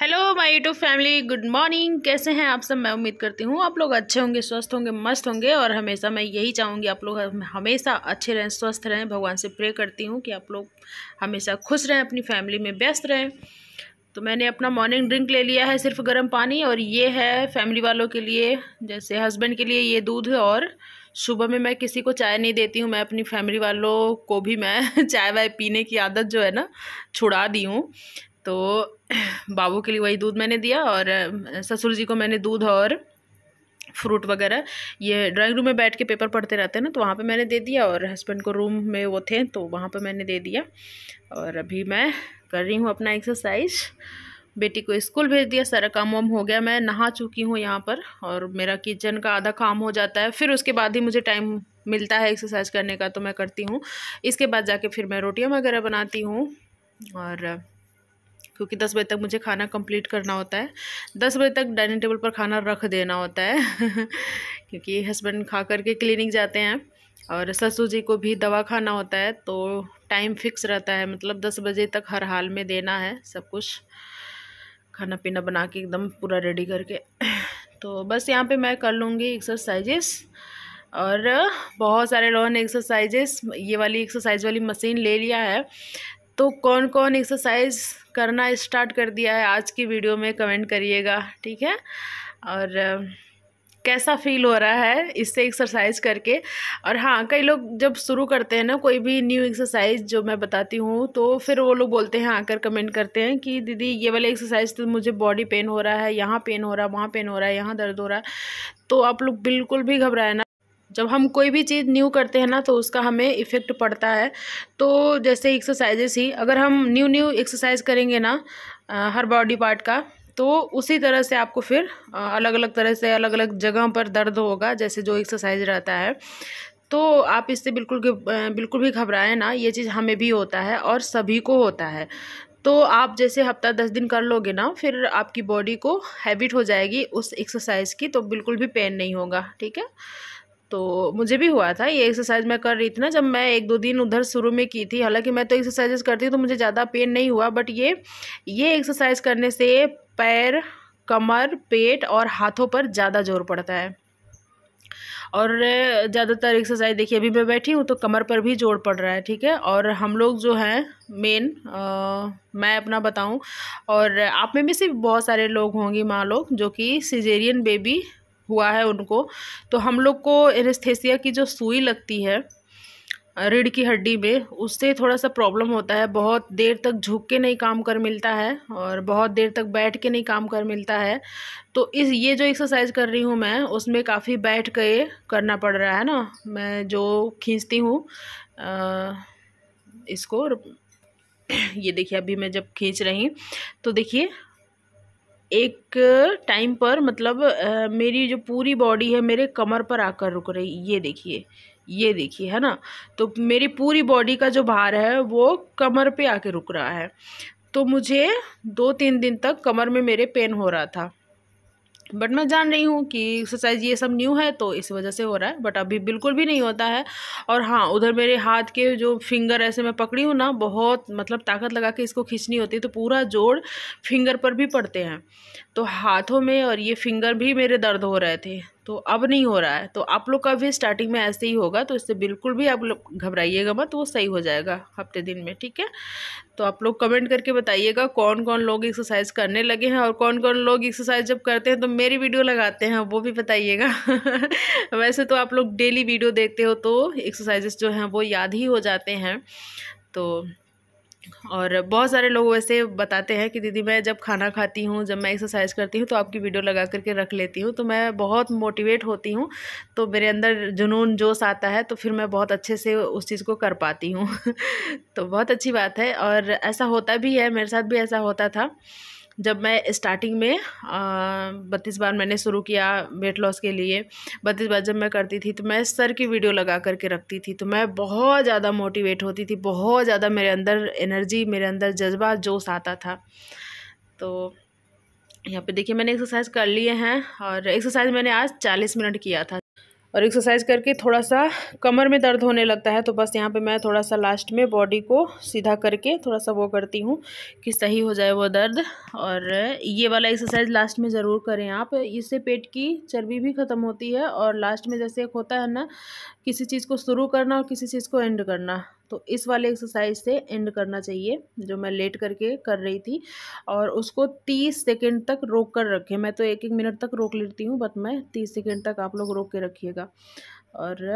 Hello my YouTube family good morning कैसे हैं आप सब मैं उम्मीद करती हूँ आप लोग अच्छे होंगे स्वस्थ होंगे मस्त होंगे और हमेशा मैं यही चाहूँगी आप लोग हमेशा अच्छे रहें स्वस्थ रहें भगवान से प्रे करती हूँ कि आप लोग हमेशा खुश रहें अपनी फैमिली में व्यस्त रहें तो मैंने अपना मॉर्निंग ड्रिंक ले लिया है सिर्फ गर्म पानी और ये है फैमिली वालों के लिए जैसे हस्बैंड के लिए ये दूध और सुबह में मैं किसी को चाय नहीं देती हूँ मैं अपनी फैमिली वालों को भी मैं चाय वाय पीने की आदत जो है ना छुड़ा दी हूँ तो बाबू के लिए वही दूध मैंने दिया और ससुर जी को मैंने दूध और फ्रूट वगैरह ये ड्राइंग रूम में बैठ के पेपर पढ़ते रहते हैं ना तो वहाँ पे मैंने दे दिया और हस्बैंड को रूम में वो थे तो वहाँ पे मैंने दे दिया और अभी मैं कर रही हूँ अपना एक्सरसाइज बेटी को स्कूल भेज दिया सारा काम वाम हो गया मैं नहा चुकी हूँ यहाँ पर और मेरा किचन का आधा काम हो जाता है फिर उसके बाद ही मुझे टाइम मिलता है एक्सरसाइज करने का तो मैं करती हूँ इसके बाद जाके फिर मैं रोटियाँ वगैरह बनाती हूँ और क्योंकि दस बजे तक मुझे खाना कंप्लीट करना होता है दस बजे तक डाइनिंग टेबल पर खाना रख देना होता है क्योंकि हस्बैंड खा करके क्लिनिक जाते हैं और ससुर जी को भी दवा खाना होता है तो टाइम फिक्स रहता है मतलब दस बजे तक हर हाल में देना है सब कुछ खाना पीना बना के एकदम पूरा रेडी करके तो बस यहाँ पे मैं कर लूँगी एक्सरसाइजेस और बहुत सारे लोगों ने एक्सरसाइजेस ये वाली एक्सरसाइज वाली मशीन ले लिया है तो कौन कौन एक्सरसाइज करना स्टार्ट कर दिया है आज की वीडियो में कमेंट करिएगा ठीक है और कैसा फील हो रहा है इससे एक्सरसाइज करके और हाँ कई लोग जब शुरू करते हैं ना कोई भी न्यू एक्सरसाइज जो मैं बताती हूँ तो फिर वो लोग बोलते हैं आकर कमेंट करते हैं कि दीदी ये वाले एक्सरसाइज तो मुझे बॉडी पेन हो रहा है यहाँ पेन हो रहा है वहाँ पेन हो रहा है यहाँ दर्द हो रहा है तो आप लोग बिल्कुल भी घबराए ना जब हम कोई भी चीज़ न्यू करते हैं ना तो उसका हमें इफ़ेक्ट पड़ता है तो जैसे एक्सरसाइजेस ही अगर हम न्यू न्यू एक्सरसाइज करेंगे ना हर बॉडी पार्ट का तो उसी तरह से आपको फिर अलग अलग तरह से अलग अलग जगह पर दर्द होगा जैसे जो एक्सरसाइज रहता है तो आप इससे बिल्कुल बिल्कुल भी घबराएं ना ये चीज़ हमें भी होता है और सभी को होता है तो आप जैसे हफ्ता दस दिन कर लोगे ना फिर आपकी बॉडी को हैबिट हो जाएगी उस एक्सरसाइज की तो बिल्कुल भी पेन नहीं होगा ठीक है तो मुझे भी हुआ था ये एक्सरसाइज मैं कर रही थी ना जब मैं एक दो दिन उधर शुरू में की थी हालांकि मैं तो एक्सरसाइजेस करती हूँ तो मुझे ज़्यादा पेन नहीं हुआ बट ये ये एक्सरसाइज करने से पैर कमर पेट और हाथों पर ज़्यादा जोर पड़ता है और ज़्यादातर एक्सरसाइज देखिए अभी मैं बैठी हूँ तो कमर पर भी जोर पड़ रहा है ठीक है और हम लोग जो हैं मेन मैं अपना बताऊँ और आप में भी सिर्फ बहुत सारे लोग होंगे माँ लोग जो कि सिजेरियन बेबी हुआ है उनको तो हम लोग को एनेस्थेसिया की जो सुई लगती है रीढ़ की हड्डी में उससे थोड़ा सा प्रॉब्लम होता है बहुत देर तक झुक के नहीं काम कर मिलता है और बहुत देर तक बैठ के नहीं काम कर मिलता है तो इस ये जो एक्सरसाइज कर रही हूँ मैं उसमें काफ़ी बैठ के करना पड़ रहा है ना मैं जो खींचती हूँ इसको ये देखिए अभी मैं जब खींच रही तो देखिए एक टाइम पर मतलब मेरी जो पूरी बॉडी है मेरे कमर पर आकर रुक रही ये देखिए ये देखिए है ना तो मेरी पूरी बॉडी का जो भार है वो कमर पे आके रुक रहा है तो मुझे दो तीन दिन तक कमर में मेरे पेन हो रहा था बट मैं जान रही हूँ कि एक्सरसाइज ये सब न्यू है तो इस वजह से हो रहा है बट अभी बिल्कुल भी नहीं होता है और हाँ उधर मेरे हाथ के जो फिंगर ऐसे मैं पकड़ी हूँ ना बहुत मतलब ताकत लगा के इसको खींचनी होती है तो पूरा जोड़ फिंगर पर भी पड़ते हैं तो हाथों में और ये फिंगर भी मेरे दर्द हो रहे थे तो अब नहीं हो रहा है तो आप लोग का भी स्टार्टिंग में ऐसे ही होगा तो इससे बिल्कुल भी आप लोग घबराइएगा मत तो वो सही हो जाएगा हफ्ते दिन में ठीक है तो आप लोग कमेंट करके बताइएगा कौन कौन लोग एक्सरसाइज करने लगे हैं और कौन कौन लोग एक्सरसाइज जब करते हैं तो मेरी वीडियो लगाते हैं वो भी बताइएगा वैसे तो आप लोग डेली वीडियो देखते हो तो एक्सरसाइजेस जो हैं वो याद ही हो जाते हैं तो और बहुत सारे लोग वैसे बताते हैं कि दीदी मैं जब खाना खाती हूँ जब मैं एक्सरसाइज करती हूँ तो आपकी वीडियो लगा करके रख लेती हूँ तो मैं बहुत मोटिवेट होती हूँ तो मेरे अंदर जुनून जोश आता है तो फिर मैं बहुत अच्छे से उस चीज़ को कर पाती हूँ तो बहुत अच्छी बात है और ऐसा होता भी है मेरे साथ भी ऐसा होता था जब मैं स्टार्टिंग में बत्तीस बार मैंने शुरू किया वेट लॉस के लिए बत्तीस बार जब मैं करती थी तो मैं सर की वीडियो लगा करके रखती थी तो मैं बहुत ज़्यादा मोटिवेट होती थी बहुत ज़्यादा मेरे अंदर एनर्जी मेरे अंदर जज्बा जोश आता था तो यहाँ पे देखिए मैंने एक्सरसाइज कर लिए हैं और एक्सरसाइज मैंने आज चालीस मिनट किया था और एक्सरसाइज करके थोड़ा सा कमर में दर्द होने लगता है तो बस यहाँ पे मैं थोड़ा सा लास्ट में बॉडी को सीधा करके थोड़ा सा वो करती हूँ कि सही हो जाए वो दर्द और ये वाला एक्सरसाइज लास्ट में ज़रूर करें आप इससे पेट की चर्बी भी ख़त्म होती है और लास्ट में जैसे एक होता है ना किसी चीज़ को शुरू करना और किसी चीज़ को एंड करना तो इस वाले एक्सरसाइज से एंड करना चाहिए जो मैं लेट करके कर रही थी और उसको तीस सेकेंड तक रोक कर रखें मैं तो एक एक मिनट तक रोक लेती हूँ बट मैं तीस सेकेंड तक आप लोग रोक के रखिएगा और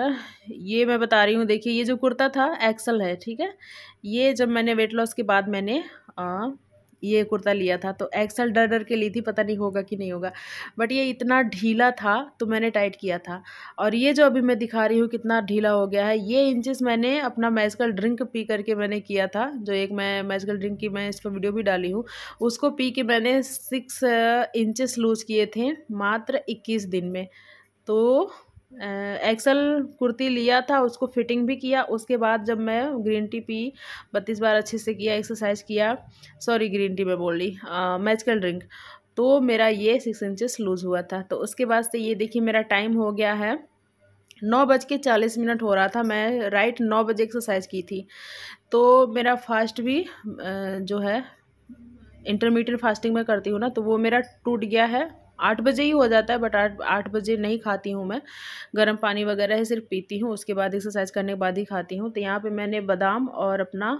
ये मैं बता रही हूँ देखिए ये जो कुर्ता था एक्सल है ठीक है ये जब मैंने वेट लॉस के बाद मैंने आ, ये कुर्ता लिया था तो एक्सल डर डर के ली थी पता नहीं होगा कि नहीं होगा बट ये इतना ढीला था तो मैंने टाइट किया था और ये जो अभी मैं दिखा रही हूँ कितना ढीला हो गया है ये इंचेस मैंने अपना मैजिकल ड्रिंक पी करके मैंने किया था जो एक मैं मैजिकल ड्रिंक की मैं इस पर वीडियो भी डाली हूँ उसको पी के मैंने सिक्स इंचेस लूज़ किए थे मात्र इक्कीस दिन में तो एक्सल कुर्ती लिया था उसको फिटिंग भी किया उसके बाद जब मैं ग्रीन टी पी बत्तीस बार अच्छे से किया एक्सरसाइज किया सॉरी ग्रीन टी मैं बोल रही मैजिकल ड्रिंक तो मेरा ये सिक्स इंचेस लूज़ हुआ था तो उसके बाद से ये देखिए मेरा टाइम हो गया है नौ बज के चालीस मिनट हो रहा था मैं राइट नौ बजे एक्सरसाइज की थी तो मेरा फास्ट भी जो है इंटरमीडिएट फास्टिंग में करती हूँ ना तो वो मेरा टूट गया है आठ बजे ही हो जाता है बट आठ आठ बजे नहीं खाती हूँ मैं गर्म पानी वगैरह ही सिर्फ पीती हूँ उसके बाद एक्सरसाइज करने के बाद ही खाती हूँ तो यहाँ पे मैंने बादाम और अपना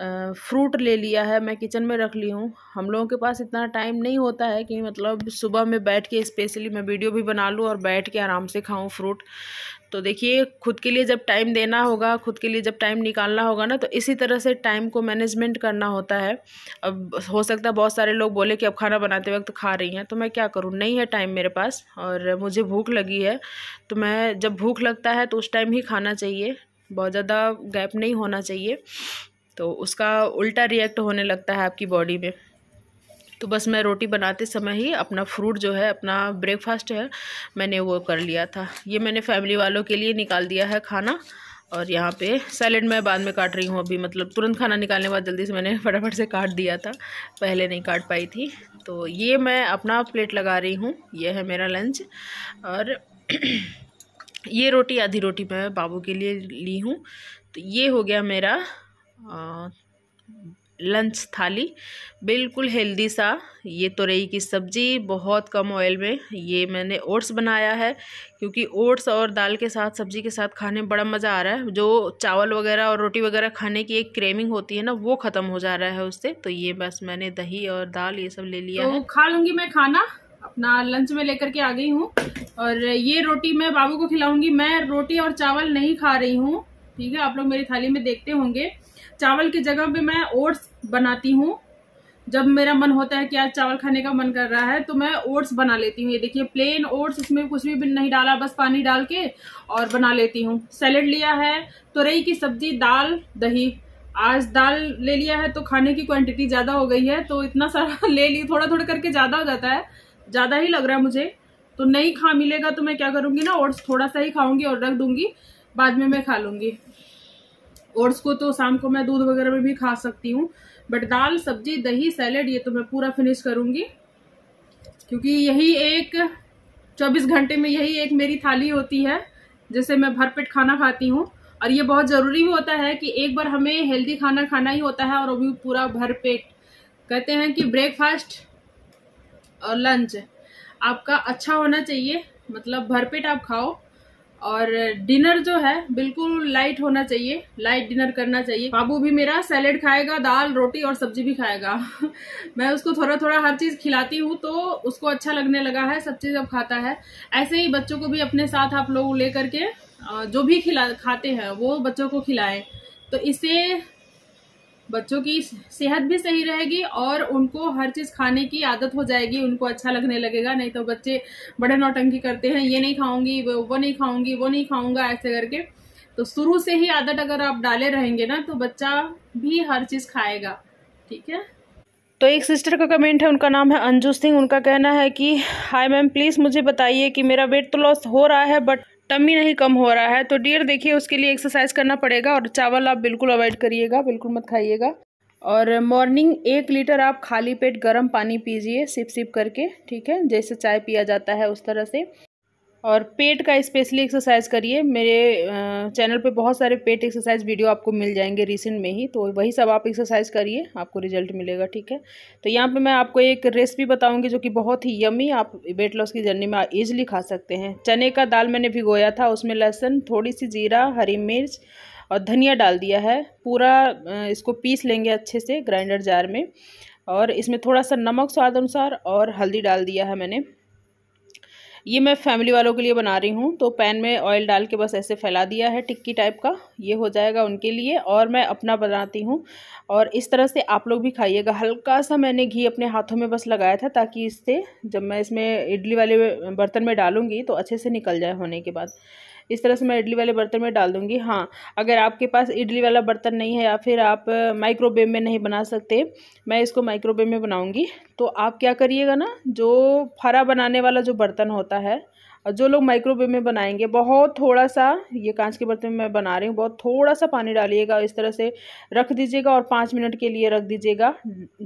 फ्रूट ले लिया है मैं किचन में रख ली हूँ हम लोगों के पास इतना टाइम नहीं होता है कि मतलब सुबह में बैठ के स्पेशली मैं वीडियो भी बना लूँ और बैठ के आराम से खाऊँ फ्रूट तो देखिए खुद के लिए जब टाइम देना होगा खुद के लिए जब टाइम निकालना होगा ना तो इसी तरह से टाइम को मैनेजमेंट करना होता है अब हो सकता है बहुत सारे लोग बोले कि अब खाना बनाते वक्त खा रही हैं तो मैं क्या करूँ नहीं है टाइम मेरे पास और मुझे भूख लगी है तो मैं जब भूख लगता है तो उस टाइम ही खाना चाहिए बहुत ज़्यादा गैप नहीं होना चाहिए तो उसका उल्टा रिएक्ट होने लगता है आपकी बॉडी में तो बस मैं रोटी बनाते समय ही अपना फ्रूट जो है अपना ब्रेकफास्ट है मैंने वो कर लिया था ये मैंने फैमिली वालों के लिए निकाल दिया है खाना और यहाँ पे सैलेड मैं बाद में काट रही हूँ अभी मतलब तुरंत खाना निकालने के बाद जल्दी से मैंने फटाफट से काट दिया था पहले नहीं काट पाई थी तो ये मैं अपना प्लेट लगा रही हूँ ये है मेरा लंच और ये रोटी आधी रोटी मैं बाबू के लिए ली हूँ तो ये हो गया मेरा लंच थाली बिल्कुल हेल्दी सा ये तोरई की सब्ज़ी बहुत कम ऑयल में ये मैंने ओट्स बनाया है क्योंकि ओट्स और दाल के साथ सब्ज़ी के साथ खाने में बड़ा मज़ा आ रहा है जो चावल वगैरह और रोटी वगैरह खाने की एक क्रेमिंग होती है ना वो ख़त्म हो जा रहा है उससे तो ये बस मैंने दही और दाल ये सब ले लिया तो है। खा लूँगी मैं खाना अपना लंच में लेकर के आ गई हूँ और ये रोटी मैं बाबू को खिलाऊँगी मैं रोटी और चावल नहीं खा रही हूँ ठीक है आप लोग मेरी थाली में देखते होंगे चावल की जगह पे मैं ओट्स बनाती हूँ जब मेरा मन होता है कि आज चावल खाने का मन कर रहा है तो मैं ओट्स बना लेती हूँ ये देखिए प्लेन ओट्स इसमें कुछ भी नहीं डाला बस पानी डाल के और बना लेती हूँ सैलड लिया है तुरई की सब्जी दाल दही आज दाल ले लिया है तो खाने की क्वांटिटी ज़्यादा हो गई है तो इतना सारा ले ली थोड़ा थोड़ा करके ज़्यादा हो जाता है ज़्यादा ही लग रहा है मुझे तो नहीं खा मिलेगा तो मैं क्या करूँगी ना ओट्स थोड़ा सा ही खाऊंगी और रख दूंगी बाद में मैं खा लूँगी ओट्स को तो शाम को मैं दूध वगैरह में भी खा सकती हूँ बट दाल सब्जी दही सैलेड ये तो मैं पूरा फिनिश करूँगी क्योंकि यही एक 24 घंटे में यही एक मेरी थाली होती है जैसे मैं भरपेट खाना खाती हूँ और ये बहुत ज़रूरी भी होता है कि एक बार हमें हेल्दी खाना खाना ही होता है और अभी पूरा पूरा भरपेट कहते हैं कि ब्रेकफास्ट और लंच आपका अच्छा होना चाहिए मतलब भरपेट आप खाओ और डिनर जो है बिल्कुल लाइट होना चाहिए लाइट डिनर करना चाहिए बाबू भी मेरा सैलेड खाएगा दाल रोटी और सब्जी भी खाएगा मैं उसको थोड़ा थोड़ा हर चीज़ खिलाती हूँ तो उसको अच्छा लगने लगा है सब चीज़ अब खाता है ऐसे ही बच्चों को भी अपने साथ आप लोग ले करके जो भी खिला खाते हैं वो बच्चों को खिलाएं तो इससे बच्चों की सेहत भी सही रहेगी और उनको हर चीज़ खाने की आदत हो जाएगी उनको अच्छा लगने लगेगा नहीं तो बच्चे बड़े नौटंकी करते हैं ये नहीं खाऊंगी वो नहीं खाऊंगी वो नहीं खाऊंगा ऐसे करके तो शुरू से ही आदत अगर आप डाले रहेंगे ना तो बच्चा भी हर चीज़ खाएगा ठीक है तो एक सिस्टर का कमेंट है उनका नाम है अंजू सिंह उनका कहना है कि हाय मैम प्लीज़ मुझे बताइए कि मेरा वेट तो लॉस हो रहा है बट टमी नहीं कम हो रहा है तो डियर देखिए उसके लिए एक्सरसाइज करना पड़ेगा और चावल आप बिल्कुल अवॉइड करिएगा बिल्कुल मत खाइएगा और मॉर्निंग एक लीटर आप खाली पेट गर्म पानी पीजिए सिप सिप करके ठीक है जैसे चाय पिया जाता है उस तरह से और पेट का स्पेशली एक्सरसाइज करिए मेरे चैनल पे बहुत सारे पेट एक्सरसाइज वीडियो आपको मिल जाएंगे रिसेंट में ही तो वही सब आप एक्सरसाइज करिए आपको रिजल्ट मिलेगा ठीक है तो यहाँ पे मैं आपको एक रेसिपी बताऊंगी जो कि बहुत ही यमी आप वेट लॉस की जर्नी में ईजिली खा सकते हैं चने का दाल मैंने भिगोया था उसमें लहसुन थोड़ी सी जीरा हरी मिर्च और धनिया डाल दिया है पूरा इसको पीस लेंगे अच्छे से ग्राइंडर जार में और इसमें थोड़ा सा नमक स्वाद अनुसार और हल्दी डाल दिया है मैंने ये मैं फैमिली वालों के लिए बना रही हूँ तो पैन में ऑयल डाल के बस ऐसे फैला दिया है टिक्की टाइप का ये हो जाएगा उनके लिए और मैं अपना बनाती हूँ और इस तरह से आप लोग भी खाइएगा हल्का सा मैंने घी अपने हाथों में बस लगाया था ताकि इससे जब मैं इसमें इडली वाले बर्तन में डालूँगी तो अच्छे से निकल जाए होने के बाद इस तरह से मैं इडली वाले बर्तन में डाल दूँगी हाँ अगर आपके पास इडली वाला बर्तन नहीं है या फिर आप माइक्रोवेव में नहीं बना सकते मैं इसको माइक्रोवेव में बनाऊँगी तो आप क्या करिएगा ना जो फरा बनाने वाला जो बर्तन होता है और जो लोग माइक्रोवेव में बनाएंगे बहुत थोड़ा सा ये कांच के बर्तन में मैं बना रही हूँ बहुत थोड़ा सा पानी डालिएगा इस तरह से रख दीजिएगा और पाँच मिनट के लिए रख दीजिएगा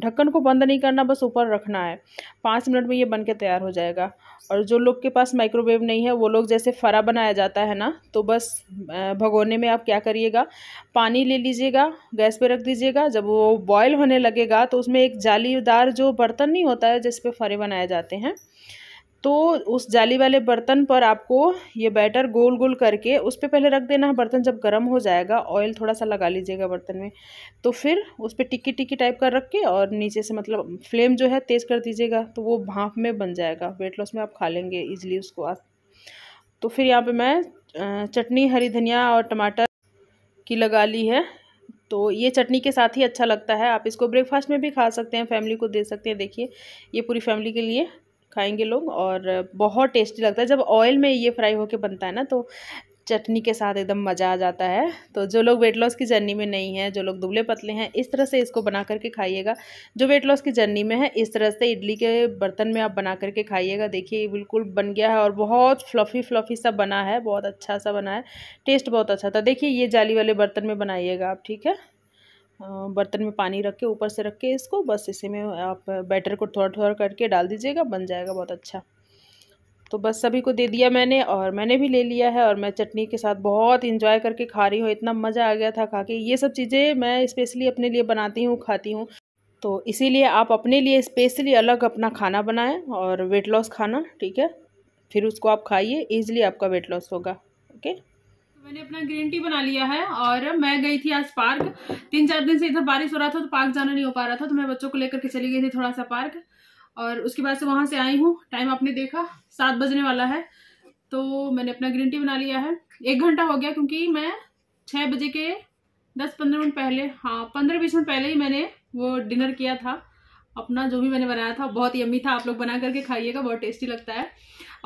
ढक्कन को बंद नहीं करना बस ऊपर रखना है पाँच मिनट में ये बन के तैयार हो जाएगा और जो लोग के पास माइक्रोवेव नहीं है वो लोग जैसे फरा बनाया जाता है ना तो बस भगोने में आप क्या करिएगा पानी ले लीजिएगा गैस पे रख दीजिएगा जब वो बॉयल होने लगेगा तो उसमें एक जालीदार जो बर्तन नहीं होता है जिस पे फरे बनाए जाते हैं तो उस जाली वाले बर्तन पर आपको ये बैटर गोल गोल करके उस पर पहले रख देना है बर्तन जब गर्म हो जाएगा ऑयल थोड़ा सा लगा लीजिएगा बर्तन में तो फिर उस पर टिक्की टिक्की टाइप का रख के और नीचे से मतलब फ्लेम जो है तेज़ कर दीजिएगा तो वो भाप में बन जाएगा वेट लॉस में आप खा लेंगे ईजिली उसको आज तो फिर यहाँ पर मैं चटनी हरी धनिया और टमाटर की लगा ली है तो ये चटनी के साथ ही अच्छा लगता है आप इसको ब्रेकफास्ट में भी खा सकते हैं फैमिली को दे सकते हैं देखिए ये पूरी फैमिली के लिए खाएंगे लोग और बहुत टेस्टी लगता है जब ऑयल में ये फ्राई होके बनता है ना तो चटनी के साथ एकदम मज़ा आ जाता है तो जो लोग वेट लॉस की जर्नी में नहीं है जो लोग दुबले पतले हैं इस तरह से इसको बना करके खाइएगा जो वेट लॉस की जर्नी में है इस तरह से इडली के बर्तन में आप बना करके खाइएगा देखिए बिल्कुल बन गया है और बहुत फ्लफ़ी फ्लफ़ी सा बना है बहुत अच्छा सा बना है टेस्ट बहुत अच्छा था देखिए ये जाली वाले बर्तन में बनाइएगा आप ठीक है बर्तन में पानी रख के ऊपर से रख के इसको बस इसी में आप बैटर को थोड़ा थोड़ा करके डाल दीजिएगा बन जाएगा बहुत अच्छा तो बस सभी को दे दिया मैंने और मैंने भी ले लिया है और मैं चटनी के साथ बहुत इंजॉय करके खा रही हूँ इतना मज़ा आ गया था खा के ये सब चीज़ें मैं स्पेशली अपने लिए बनाती हूँ खाती हूँ तो इसीलिए आप अपने लिए स्पेशली अलग अपना खाना बनाएं और वेट लॉस खाना ठीक है फिर उसको आप खाइए ईजिली आपका वेट लॉस होगा ओके मैंने अपना ग्रीन टी बना लिया है और मैं गई थी आज पार्क तीन चार दिन से इधर बारिश हो रहा था तो पार्क जाना नहीं हो पा रहा था तो मैं बच्चों को लेकर के चली गई थी थोड़ा सा पार्क और उसके बाद से वहाँ से आई हूँ टाइम आपने देखा सात बजने वाला है तो मैंने अपना ग्रीन टी बना लिया है एक घंटा हो गया क्योंकि मैं छः बजे के दस पंद्रह मिनट पहले हाँ पंद्रह बीस मिनट पहले ही मैंने वो डिनर किया था अपना जो भी मैंने बनाया था बहुत यम्मी था आप लोग बना करके खाइएगा बहुत टेस्टी लगता है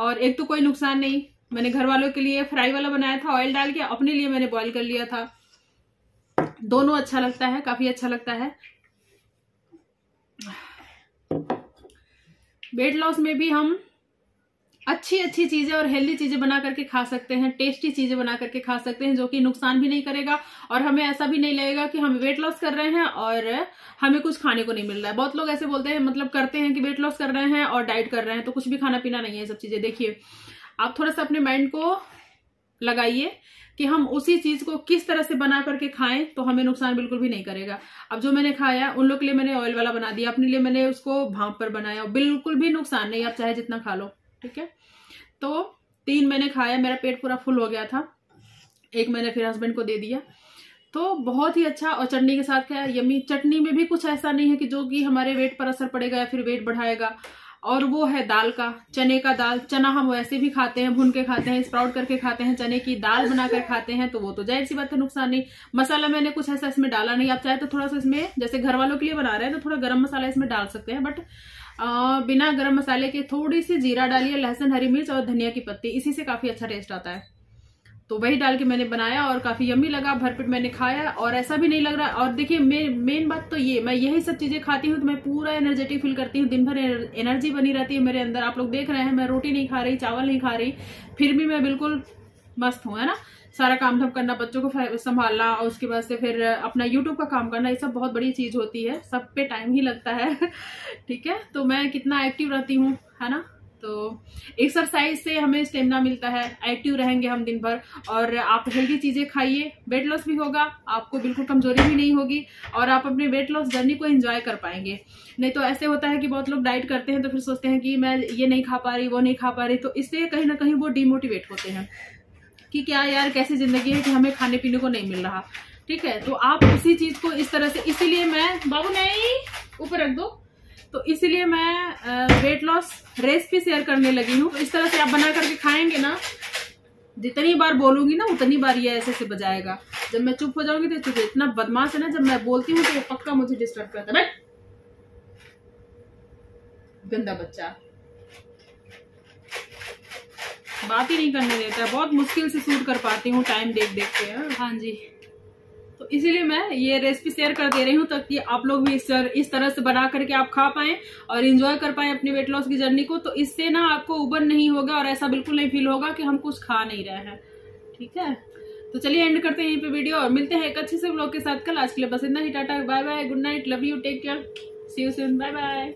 और एक तो कोई नुकसान नहीं मैंने घर वालों के लिए फ्राई वाला बनाया था ऑयल डाल के अपने लिए मैंने बॉईल कर लिया था दोनों अच्छा लगता है काफ़ी अच्छा लगता है वेट लॉस में भी हम अच्छी अच्छी चीज़ें और हेल्दी चीज़ें बना करके खा सकते हैं टेस्टी चीज़ें बना करके खा सकते हैं जो कि नुकसान भी नहीं करेगा और हमें ऐसा भी नहीं लगेगा कि हम वेट लॉस कर रहे हैं और हमें कुछ खाने को नहीं मिल रहा है बहुत लोग ऐसे बोलते हैं मतलब करते हैं कि वेट लॉस कर रहे हैं और डाइट कर रहे हैं तो कुछ भी खाना पीना नहीं है सब चीज़ें देखिए आप थोड़ा सा अपने माइंड को लगाइए कि हम उसी चीज को किस तरह से बना करके खाएं तो हमें नुकसान बिल्कुल भी नहीं करेगा अब जो मैंने खाया उन लोग के लिए मैंने ऑयल वाला बना दिया अपने लिए मैंने उसको भाप पर बनाया बिल्कुल भी नुकसान नहीं आप चाहे जितना खा लो ठीक है तो तीन मैंने खाया मेरा पेट पूरा फुल हो गया था एक मैंने फिर हस्बैंड को दे दिया तो बहुत ही अच्छा और चटनी के साथ क्या यमी चटनी में भी कुछ ऐसा नहीं है कि जो कि हमारे वेट पर असर पड़ेगा या फिर वेट बढ़ाएगा और वो है दाल का चने का दाल चना हम वैसे भी खाते हैं भून के खाते हैं स्प्राउट करके खाते हैं चने की दाल बनाकर खाते हैं तो वो तो जाहिर सी बात है नुकसान नहीं मसाला मैंने कुछ ऐसा इसमें डाला नहीं आप चाहे तो थोड़ा सा इसमें जैसे घर वालों के लिए बना रहे हैं तो थोड़ा गर्म मसाला इसमें डाल सकते हैं बट आ, बिना गर्म मसाले के थोड़ी सी जीरा डालिए लहसन हरी मिर्च और धनिया की पत्ती इसी से काफी अच्छा टेस्ट आता है तो वही डाल के मैंने बनाया और काफी यम्मी लगा भरपेट मैंने खाया और ऐसा भी नहीं लग रहा और देखिए मेन मेन बात तो ये मैं यही सब चीजें खाती हूँ तो मैं पूरा एनर्जेटिक फील करती हूँ दिन भर एनर्जी बनी रहती है मेरे अंदर आप लोग देख रहे हैं मैं रोटी नहीं खा रही चावल नहीं खा रही फिर भी मैं बिल्कुल मस्त हूँ है ना सारा काम धाम करना बच्चों को संभालना और उसके बाद से फिर अपना यूट्यूब का काम करना ये सब बहुत बड़ी चीज़ होती है सब पे टाइम ही लगता है ठीक है तो मैं कितना एक्टिव रहती हूँ है ना तो एक्सरसाइज से हमें स्टेमिना मिलता है एक्टिव रहेंगे हम दिन भर और आप हेल्दी चीज़ें खाइए वेट लॉस भी होगा आपको बिल्कुल कमजोरी भी नहीं होगी और आप अपने वेट लॉस जर्नी को एंजॉय कर पाएंगे नहीं तो ऐसे होता है कि बहुत लोग डाइट करते हैं तो फिर सोचते हैं कि मैं ये नहीं खा पा रही वो नहीं खा पा रही तो इससे कहीं ना कहीं वो डिमोटिवेट होते हैं कि क्या यार कैसी ज़िंदगी है कि हमें खाने पीने को नहीं मिल रहा ठीक है तो आप उसी चीज़ को इस तरह से इसीलिए मैं बाबू नहीं ऊपर रख दो तो इसीलिए मैं वेट लॉस रेसिपी शेयर करने लगी हूँ तो इस तरह से आप बना करके खाएंगे ना जितनी बार बोलूंगी ना उतनी बार ये ऐसे से बजाएगा जब मैं चुप हो जाऊंगी तो चुप इतना बदमाश है ना जब मैं बोलती हूँ तो ये पक्का मुझे डिस्टर्ब करता है गंदा बच्चा बात ही नहीं करने देता बहुत मुश्किल से सूट कर पाती हूँ टाइम देख देख के हाँ जी तो इसीलिए मैं ये रेसिपी शेयर कर दे रही हूँ ताकि आप लोग भी इस, इस तरह से बना करके आप खा पाएं और इन्जॉय कर पाएं अपने वेट लॉस की जर्नी को तो इससे ना आपको उबर नहीं होगा और ऐसा बिल्कुल नहीं फील होगा कि हम कुछ खा नहीं रहे हैं ठीक है तो चलिए एंड करते हैं यहीं पे वीडियो और मिलते हैं एक अच्छे से ब्लॉग के साथ कल आज के लिए बस इतना ही tata bye bye good night love you take care see you soon bye bye